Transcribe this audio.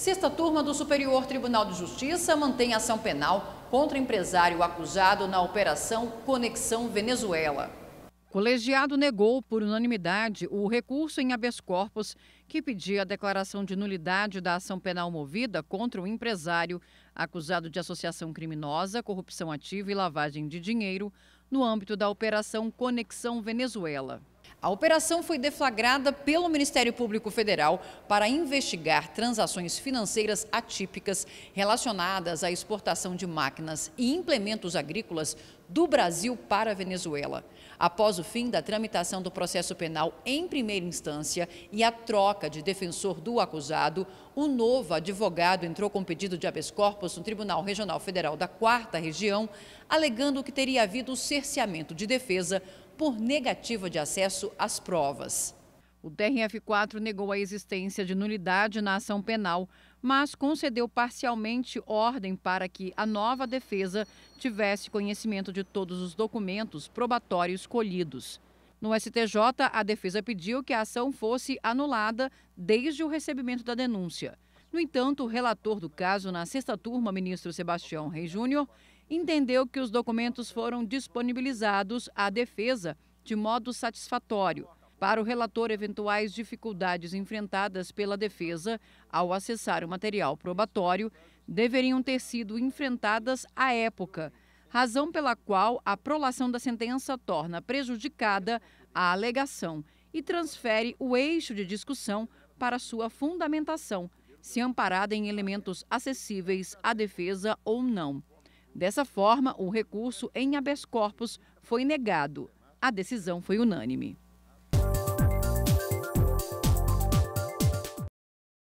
Sexta turma do Superior Tribunal de Justiça mantém ação penal contra empresário acusado na Operação Conexão Venezuela. O colegiado negou por unanimidade o recurso em habeas corpus que pedia a declaração de nulidade da ação penal movida contra o empresário acusado de associação criminosa, corrupção ativa e lavagem de dinheiro no âmbito da Operação Conexão Venezuela. A operação foi deflagrada pelo Ministério Público Federal para investigar transações financeiras atípicas relacionadas à exportação de máquinas e implementos agrícolas do Brasil para a Venezuela. Após o fim da tramitação do processo penal em primeira instância e a troca de defensor do acusado, o novo advogado entrou com pedido de habeas corpus no Tribunal Regional Federal da Quarta Região, alegando que teria havido cerceamento de defesa por negativa de acesso às provas. O TRF4 negou a existência de nulidade na ação penal, mas concedeu parcialmente ordem para que a nova defesa tivesse conhecimento de todos os documentos probatórios colhidos. No STJ, a defesa pediu que a ação fosse anulada desde o recebimento da denúncia. No entanto, o relator do caso na sexta turma, ministro Sebastião Rei Júnior, entendeu que os documentos foram disponibilizados à defesa de modo satisfatório. Para o relator, eventuais dificuldades enfrentadas pela defesa ao acessar o material probatório deveriam ter sido enfrentadas à época, razão pela qual a prolação da sentença torna prejudicada a alegação e transfere o eixo de discussão para sua fundamentação, se amparada em elementos acessíveis à defesa ou não. Dessa forma, o recurso em habeas corpus foi negado. A decisão foi unânime.